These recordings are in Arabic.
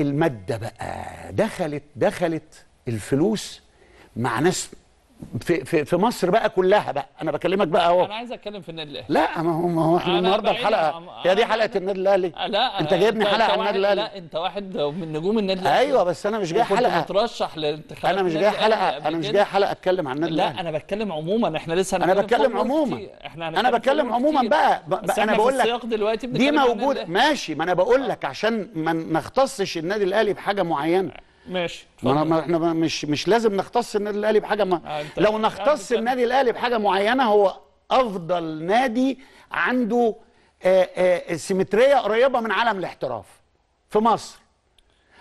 الماده بقى دخلت دخلت الفلوس مع ناس في في في مصر بقى كلها بقى انا بكلمك بقى اهو انا عايز اتكلم في النادي الاهلي لا ما هو ما هو احنا النهارده الحلقه هي دي حلقه النادي الاهلي لا انت جايبني حلقه عن النادي الاهلي لا انت واحد من نجوم النادي الاهلي ايوه بس انا مش جاي حلقه مترشح للانتخابات انا مش جاي حلقه انا مش جاي حلقه اتكلم عن النادي الاهلي لا انا بتكلم عموما احنا لسه انا بتكلم عموما انا بتكلم عموما بقى, انا بقول لك دلوقتي دي موجوده ماشي ما انا بقول لك عشان ما نختصش النادي الاهلي بحاجه معينه ماشي ما, ما احنا مش مش لازم نختص آه، النادي الاهلي بحاجه ما لو نختص النادي الاهلي بحاجه معينه هو افضل نادي عنده آه، آه، سيمتريه قريبه من عالم الاحتراف في مصر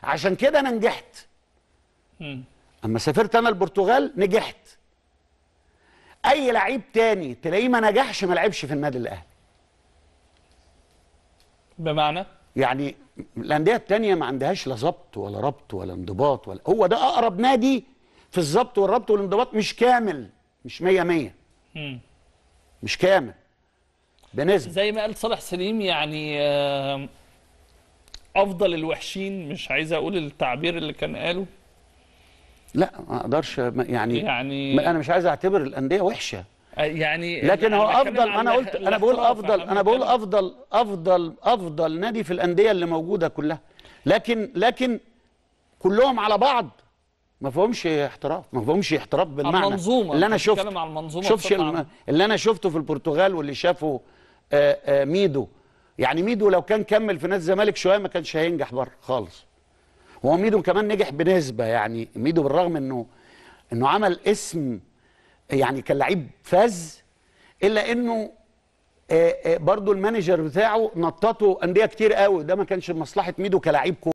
عشان كده انا نجحت اما سافرت انا البرتغال نجحت اي لعيب تاني تلاقيه ما نجحش ما لعبش في النادي الاهلي بمعنى يعني الانديه الثانيه ما عندهاش لا ظبط ولا ربط ولا انضباط ولا هو ده اقرب نادي في الظبط والربط والانضباط مش كامل مش 100 100 مش كامل بنسبه زي ما قال صالح سليم يعني افضل الوحشين مش عايز اقول التعبير اللي كان قاله لا ما اقدرش يعني يعني انا مش عايز اعتبر الانديه وحشه آه، يعني لكن هو افضل انا قلت انا بقول افضل انا بقول افضل افضل افضل نادي في الانديه اللي موجوده كلها لكن لكن كلهم على بعض ما فيهمش احتراف ما فيهمش احتراف بالمعنى المنظومة اللي انا شفته المنظومة شوفش الم... اللي انا شفته في البرتغال واللي شافه آآ آه، آآ آه، ميدو يعني ميدو لو كان كمل في نادي الزمالك شويه ما كانش هينجح بره خالص هو ميدو كمان نجح بنسبه يعني ميدو بالرغم انه انه عمل اسم يعني كان لعيب فاز الا انه آه، آه، برضه المانجر بتاعه نططه انديه كتير قوي ده ما كانش لمصلحه ميدو كلاعب كوره